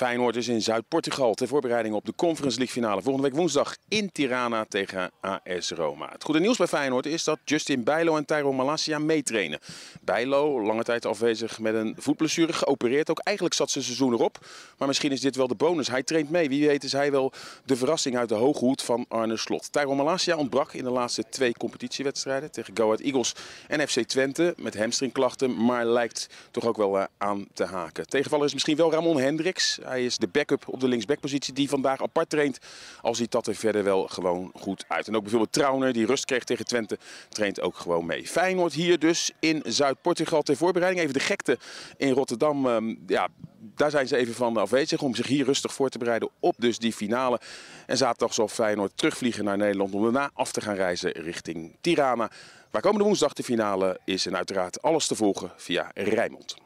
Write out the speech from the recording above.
Feyenoord is in Zuid-Portugal ter voorbereiding op de Conference League finale volgende week woensdag in Tirana tegen AS Roma. Het goede nieuws bij Feyenoord is dat Justin Bijlo en Tyron Malasia meetrainen. Bijlo, lange tijd afwezig met een voetblessure, geopereerd ook. Eigenlijk zat zijn seizoen erop, maar misschien is dit wel de bonus. Hij traint mee, wie weet is hij wel de verrassing uit de hoge hoed van Arne Slot. Tyron Malasia ontbrak in de laatste twee competitiewedstrijden tegen Go Ahead Eagles en FC Twente met hamstringklachten, maar lijkt toch ook wel eh, aan te haken. Tegenvaller is misschien wel Ramon Hendricks. Hij is de backup op de linksbackpositie die vandaag apart traint. Al ziet dat er verder wel gewoon goed uit. En ook bijvoorbeeld Trauner, die rust kreeg tegen Twente, traint ook gewoon mee. Feyenoord hier dus in Zuid-Portugal ter voorbereiding. Even de gekte in Rotterdam. Ehm, ja, daar zijn ze even van afwezig om zich hier rustig voor te bereiden op dus die finale. En zaterdag zal Feyenoord terugvliegen naar Nederland om daarna af te gaan reizen richting Tirana. Waar komende woensdag de finale is en uiteraard alles te volgen via Rijnmond.